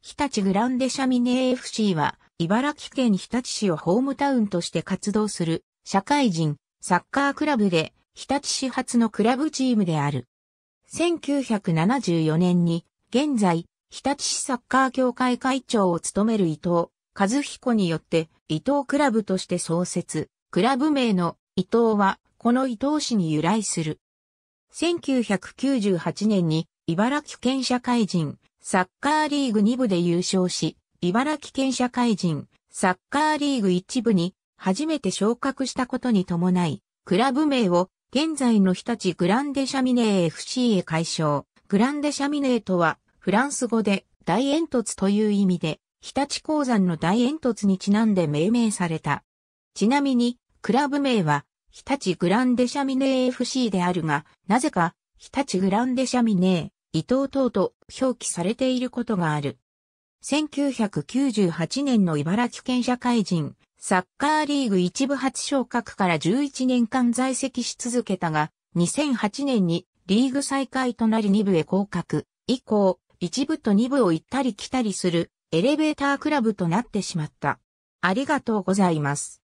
日立グランデシャミネ FC は、茨城県日立市をホームタウンとして活動する、社会人、サッカークラブで、日立市初のクラブチームである。1974年に、現在、日立市サッカー協会会長を務める伊藤和彦によって、伊藤クラブとして創設、クラブ名の伊藤は、この伊藤市に由来する。1998年に、茨城県社会人、サッカーリーグ2部で優勝し、茨城県社会人、サッカーリーグ1部に初めて昇格したことに伴い、クラブ名を現在の日立グランデシャミネー FC へ改称。グランデシャミネーとはフランス語で大煙突という意味で、日立鉱山の大煙突にちなんで命名された。ちなみに、クラブ名は日立グランデシャミネー FC であるが、なぜか日立グランデシャミネー伊藤等と表記されていることがある。1998年の茨城県社会人、サッカーリーグ一部初昇格から11年間在籍し続けたが、2008年にリーグ再開となり2部へ降格、以降、一部と二部を行ったり来たりするエレベータークラブとなってしまった。ありがとうございます。